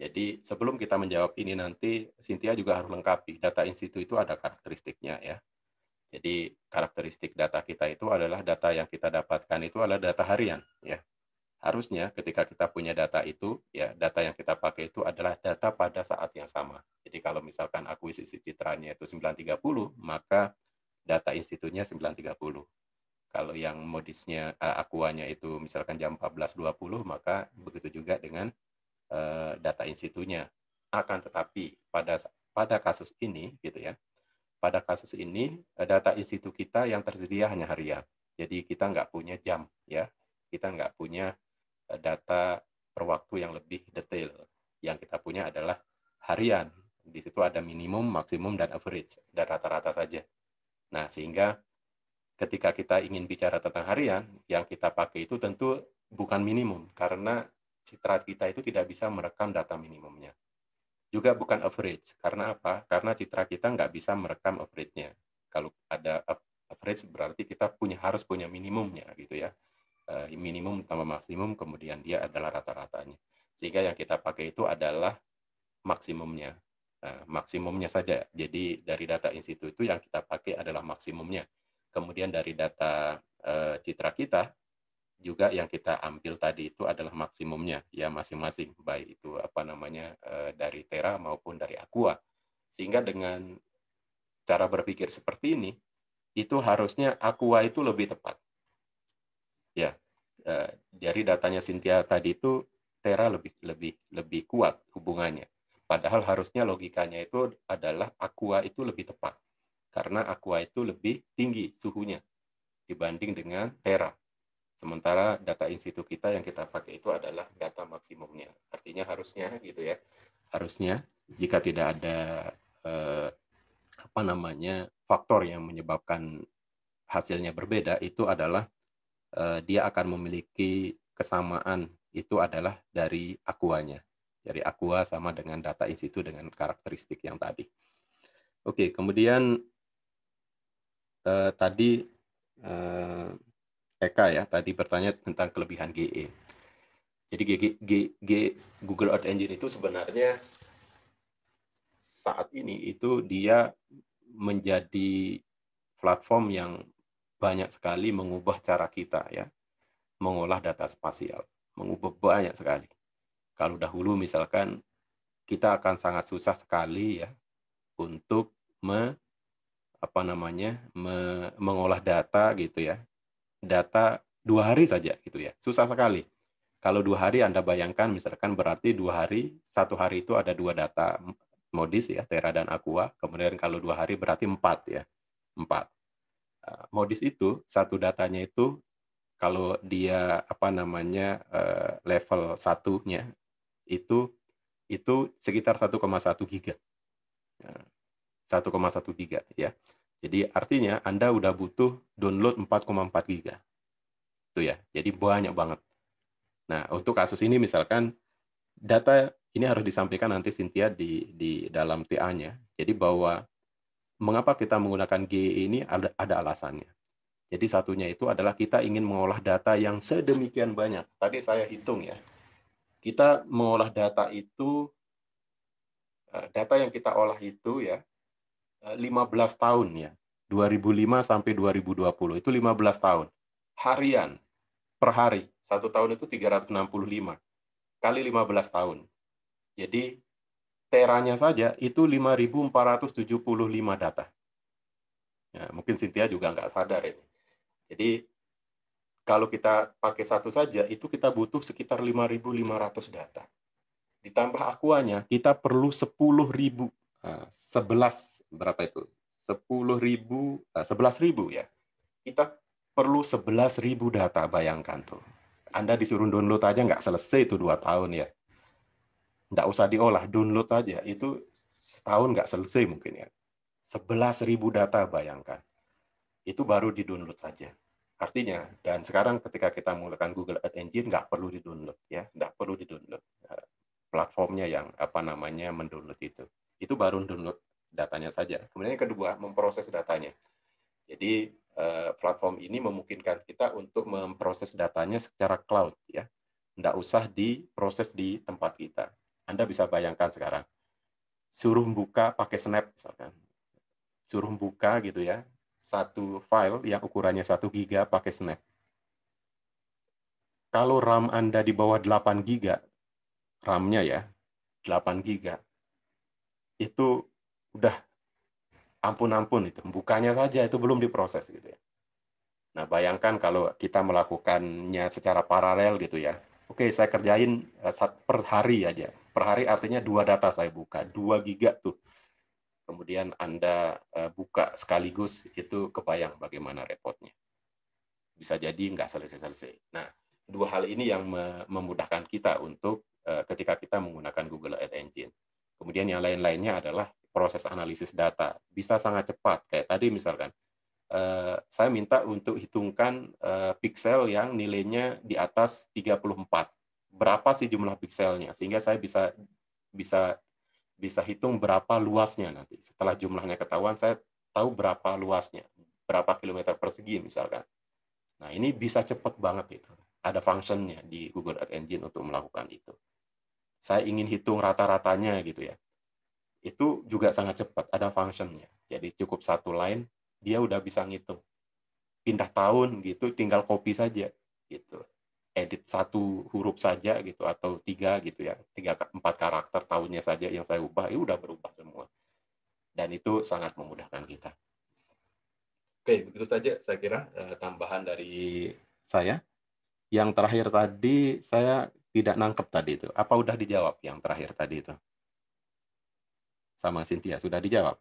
Speaker 1: Jadi sebelum kita menjawab ini nanti, Cynthia juga harus lengkapi data institu itu ada karakteristiknya ya. Jadi karakteristik data kita itu adalah data yang kita dapatkan itu adalah data harian ya. Harusnya ketika kita punya data itu, ya data yang kita pakai itu adalah data pada saat yang sama. Jadi kalau misalkan akuisisi citranya itu 930, maka data institutnya 930 kalau yang modisnya eh, akuanya itu misalkan jam 14.20 maka begitu juga dengan Eh, data institunya. Akan tetapi pada pada kasus ini gitu ya. Pada kasus ini eh, data institu kita yang tersedia hanya harian. Jadi kita nggak punya jam ya. Kita nggak punya eh, data per waktu yang lebih detail. Yang kita punya adalah harian. Di situ ada minimum, maksimum, dan average, dan rata-rata saja. Nah, sehingga ketika kita ingin bicara tentang harian, yang kita pakai itu tentu bukan minimum, karena citra kita itu tidak bisa merekam data minimumnya. Juga bukan average. Karena apa? Karena citra kita nggak bisa merekam average-nya. Kalau ada average berarti kita punya harus punya minimumnya gitu ya. Eh, minimum tambah maksimum, kemudian dia adalah rata-ratanya. Sehingga yang kita pakai itu adalah maksimumnya. Nah, maksimumnya saja. Jadi dari data institut itu yang kita pakai adalah maksimumnya. Kemudian dari data eh, citra kita juga yang kita ambil tadi itu adalah maksimumnya ya masing-masing baik itu apa namanya eh, dari tera maupun dari Aqua sehingga dengan cara berpikir seperti ini itu harusnya Aqua itu lebih tepat ya eh, dari datanya Cynthia tadi itu tera lebih lebih lebih kuat hubungannya padahal harusnya logikanya itu adalah Aqua itu lebih tepat karena Aqua itu lebih tinggi suhunya dibanding dengan tera Sementara data institut kita yang kita pakai itu adalah data maksimumnya. Artinya harusnya gitu ya. Harusnya jika tidak ada eh, apa namanya faktor yang menyebabkan hasilnya berbeda itu adalah eh, dia akan memiliki kesamaan itu adalah dari akuanya. Dari aqua sama dengan data institut dengan karakteristik yang tadi. Oke, kemudian eh, tadi eh, Eka ya tadi bertanya tentang kelebihan GE. Jadi G, G, G, Google Earth Engine itu sebenarnya saat ini itu dia menjadi platform yang banyak sekali mengubah cara kita ya mengolah data spasial, mengubah banyak sekali. Kalau dahulu misalkan kita akan sangat susah sekali ya untuk me, apa namanya me, mengolah data gitu ya data dua hari saja gitu ya. Susah sekali. Kalau dua hari Anda bayangkan misalkan berarti dua hari, satu hari itu ada dua data modis ya, Tera dan Aqua. Kemudian kalau dua hari berarti empat ya, empat. Eh, modis itu satu datanya itu kalau dia apa namanya eh, level satunya itu itu sekitar 1,1 giga. 1,1 eh, giga ya. Jadi artinya Anda udah butuh download 4,4 giga. Itu ya. Jadi banyak banget. Nah, untuk kasus ini misalkan data ini harus disampaikan nanti Cynthia di di dalam TA-nya. Jadi bahwa mengapa kita menggunakan GE ini ada ada alasannya. Jadi satunya itu adalah kita ingin mengolah data yang sedemikian banyak. Tadi saya hitung ya. Kita mengolah data itu eh, data yang kita olah itu ya 15 eh, tahun ya. 2005 sampai 2020 itu 15 tahun. Harian per hari satu tahun itu 365 kali 15 tahun. Jadi teranya saja itu 5.475 data. Ya, mungkin Cynthia juga nggak sadar ini. Jadi kalau kita pakai satu saja itu kita butuh sekitar 5.500 data. Ditambah akuanya kita perlu 10.000 11 eh, berapa itu? sepuluh ribu, eh, sebelas ribu ya. Kita perlu sebelas ribu data, bayangkan tuh. Anda disuruh download aja nggak selesai itu dua tahun ya. Nggak usah diolah, download saja. Itu setahun nggak selesai mungkin ya. Sebelas ribu data, bayangkan. Itu baru di-download saja. Artinya, dan sekarang ketika kita menggunakan Google Ad Engine, nggak perlu di-download ya, nggak perlu di-download. Eh, platformnya yang apa namanya mendownload itu. Itu baru download datanya saja. Kemudian yang kedua, memproses datanya. Jadi eh, platform ini memungkinkan kita untuk memproses datanya secara cloud ya. Tidak usah diproses di tempat kita. Anda bisa bayangkan sekarang suruh buka pakai Snap misalkan. Suruh buka gitu ya, satu file yang ukurannya 1 giga pakai Snap. Kalau RAM Anda di bawah 8 giga, RAM-nya ya, 8 giga, itu udah ampun-ampun itu bukanya saja itu belum diproses gitu ya. Nah, bayangkan kalau kita melakukannya secara paralel gitu ya. Oke, saya kerjain eh, per hari aja. Per hari artinya dua data saya buka, dua giga tuh. Kemudian Anda eh, buka sekaligus itu kebayang bagaimana repotnya. Bisa jadi nggak selesai-selesai. Nah, dua hal ini yang memudahkan kita untuk eh, ketika kita menggunakan Google Ad Engine. Kemudian yang lain-lainnya adalah proses analisis data bisa sangat cepat kayak tadi misalkan eh, saya minta untuk hitungkan pixel eh, piksel yang nilainya di atas 34 berapa sih jumlah pikselnya sehingga saya bisa bisa bisa hitung berapa luasnya nanti setelah jumlahnya ketahuan saya tahu berapa luasnya berapa kilometer persegi misalkan nah ini bisa cepat banget itu ada functionnya di Google Ad Engine untuk melakukan itu saya ingin hitung rata-ratanya gitu ya itu juga sangat cepat, ada functionnya. Jadi cukup satu line, dia udah bisa ngitung. Pindah tahun gitu, tinggal copy saja gitu. Edit satu huruf saja gitu, atau tiga gitu ya, tiga empat karakter tahunnya saja yang saya ubah, itu ya udah berubah semua. Dan itu sangat memudahkan kita. Oke, begitu saja saya kira eh, tambahan dari saya. Yang terakhir tadi saya tidak nangkep tadi itu. Apa udah dijawab yang terakhir tadi itu? sama Cynthia? Sudah dijawab?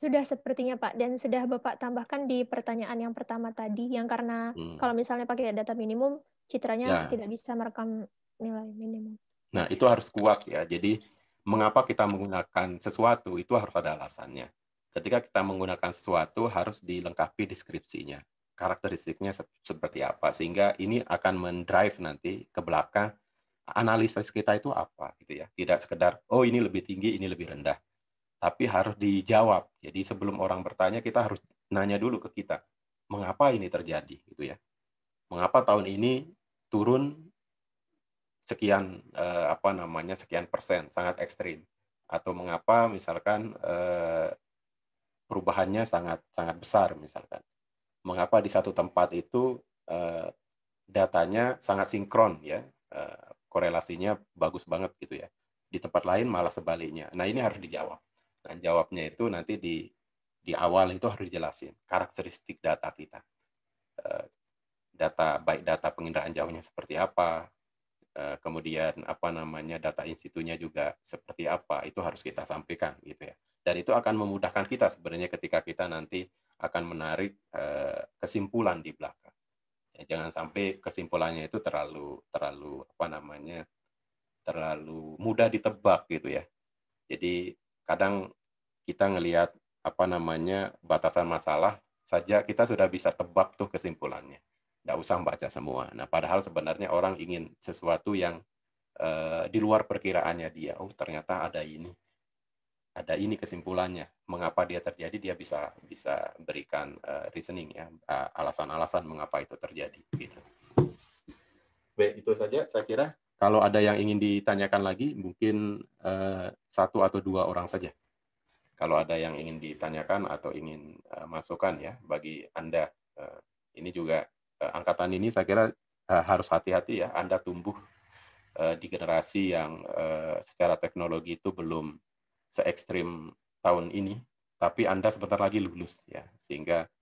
Speaker 2: Sudah sepertinya Pak, dan sudah Bapak tambahkan di pertanyaan yang pertama tadi, yang karena hmm. kalau misalnya pakai data minimum, citranya ya. tidak bisa merekam nilai minimum.
Speaker 1: Nah, itu harus kuat ya. Jadi, mengapa kita menggunakan sesuatu, itu harus ada alasannya. Ketika kita menggunakan sesuatu, harus dilengkapi deskripsinya. Karakteristiknya seperti apa. Sehingga ini akan mendrive nanti ke belakang analisis kita itu apa gitu ya. Tidak sekedar oh ini lebih tinggi, ini lebih rendah. Tapi harus dijawab. Jadi sebelum orang bertanya kita harus nanya dulu ke kita. Mengapa ini terjadi gitu ya. Mengapa tahun ini turun sekian eh, apa namanya sekian persen sangat ekstrim atau mengapa misalkan eh, perubahannya sangat sangat besar misalkan mengapa di satu tempat itu eh, datanya sangat sinkron ya eh, korelasinya bagus banget gitu ya. Di tempat lain malah sebaliknya. Nah ini harus dijawab. Nah jawabnya itu nanti di di awal itu harus dijelasin karakteristik data kita. Eh, data baik data penginderaan jauhnya seperti apa, eh, kemudian apa namanya data institunya juga seperti apa itu harus kita sampaikan gitu ya dan itu akan memudahkan kita sebenarnya ketika kita nanti akan menarik eh, kesimpulan di belakang ya, jangan sampai kesimpulannya itu terlalu terlalu apa namanya terlalu mudah ditebak gitu ya jadi kadang kita ngelihat apa namanya batasan masalah saja kita sudah bisa tebak tuh kesimpulannya tidak usah baca semua nah padahal sebenarnya orang ingin sesuatu yang uh, di luar perkiraannya dia oh ternyata ada ini ada ini kesimpulannya mengapa dia terjadi dia bisa bisa berikan uh, reasoning ya eh, alasan-alasan mengapa itu terjadi gitu baik itu saja saya kira kalau ada yang ingin ditanyakan lagi mungkin uh, satu atau dua orang saja kalau ada yang ingin ditanyakan atau ingin uh, masukan ya bagi anda uh, ini juga uh, angkatan ini saya kira uh, harus hati-hati ya anda tumbuh di generasi yang secara teknologi itu belum se ekstrim tahun ini, tapi Anda sebentar lagi lulus ya, sehingga tahun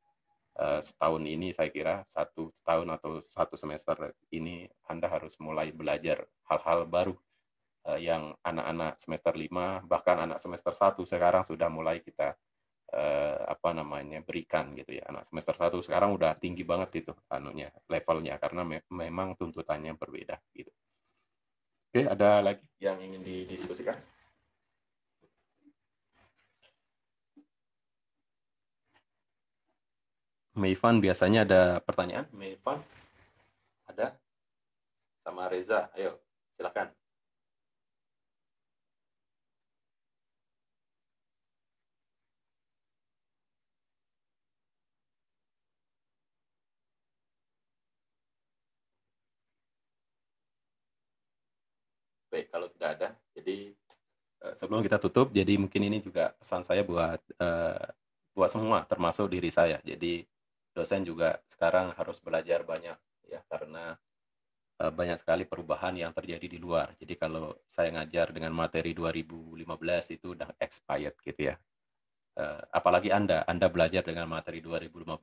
Speaker 1: eh, setahun ini saya kira satu tahun atau satu semester ini Anda harus mulai belajar hal-hal baru eh, yang anak-anak semester lima bahkan anak semester satu sekarang sudah mulai kita eh, apa namanya berikan gitu ya anak semester satu sekarang udah tinggi banget itu anunya levelnya karena memang tuntutannya berbeda gitu oke ada lagi yang ingin didiskusikan Meivan biasanya ada pertanyaan? Meivan ada? Sama Reza, ayo silakan. Baik, kalau tidak ada, jadi eh, sebelum kita tutup, jadi mungkin ini juga pesan saya buat eh, buat semua, termasuk diri saya. Jadi dosen juga sekarang harus belajar banyak ya karena eh, banyak sekali perubahan yang terjadi di luar. Jadi kalau saya ngajar dengan materi 2015 itu udah expired gitu ya. Eh, apalagi Anda, Anda belajar dengan materi 2015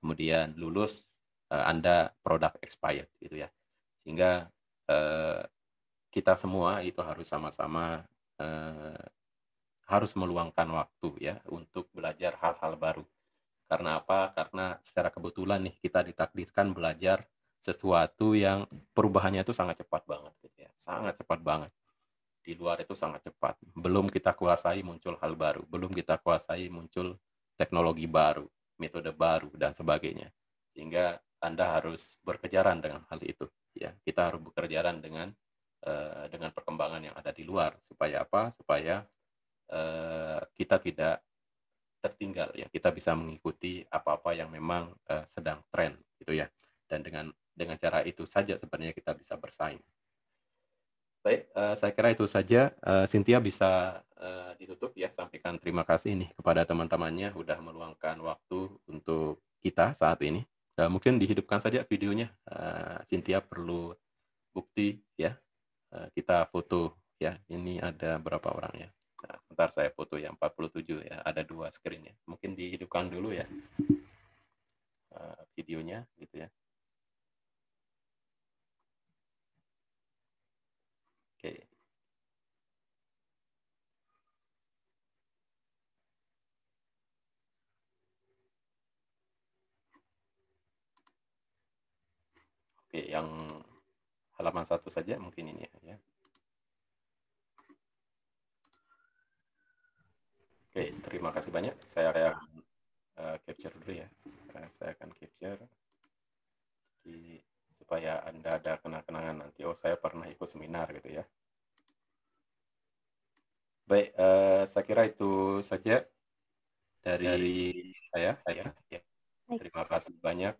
Speaker 1: kemudian lulus eh, Anda produk expired gitu ya. Sehingga kita semua itu harus sama-sama harus meluangkan waktu ya untuk belajar hal-hal baru. Karena apa? Karena secara kebetulan nih kita ditakdirkan belajar sesuatu yang perubahannya itu sangat cepat banget gitu ya. Sangat cepat banget. Di luar itu sangat cepat. Belum kita kuasai muncul hal baru, belum kita kuasai muncul teknologi baru, metode baru dan sebagainya. Sehingga Anda harus berkejaran dengan hal itu ya. Kita harus berkejaran dengan uh, dengan perkembangan yang ada di luar supaya apa? Supaya uh, kita tidak tertinggal ya kita bisa mengikuti apa-apa yang memang uh, sedang tren gitu ya dan dengan dengan cara itu saja sebenarnya kita bisa bersaing baik uh, saya kira itu saja uh, Cynthia bisa uh, ditutup ya sampaikan terima kasih ini kepada teman-temannya sudah meluangkan waktu untuk kita saat ini uh, mungkin dihidupkan saja videonya uh, Cynthia perlu bukti ya uh, kita foto ya ini ada berapa orang ya Sebentar saya foto yang 47 ya, ada dua screen ya. Mungkin dihidupkan dulu ya uh, videonya gitu ya. Oke. Oke, yang halaman satu saja mungkin ini ya. ya. Oke, terima kasih banyak. Saya akan uh, capture dulu ya. Uh, saya akan capture di, supaya Anda ada kenang-kenangan nanti. Oh, saya pernah ikut seminar gitu ya. Baik, uh, saya kira itu saja dari, dari saya. saya. Ya. Terima kasih banyak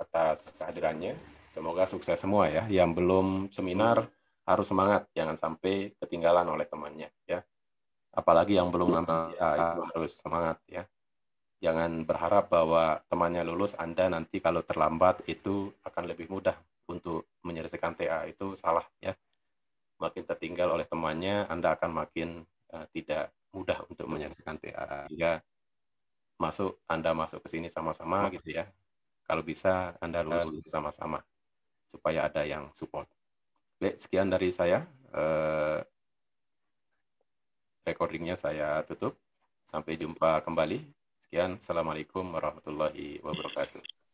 Speaker 1: atas kehadirannya. Semoga sukses semua ya. Yang belum seminar harus semangat, jangan sampai ketinggalan oleh temannya ya apalagi yang belum iya. lama ya, itu harus semangat ya jangan berharap bahwa temannya lulus anda nanti kalau terlambat itu akan lebih mudah untuk menyelesaikan TA itu salah ya makin tertinggal oleh temannya anda akan makin uh, tidak mudah untuk menyelesaikan TA sehingga masuk anda masuk ke sini sama-sama gitu ya kalau bisa anda lulus sama-sama supaya ada yang support Baik, sekian dari saya. Uh, recordingnya saya tutup. Sampai jumpa kembali. Sekian, Assalamualaikum warahmatullahi wabarakatuh.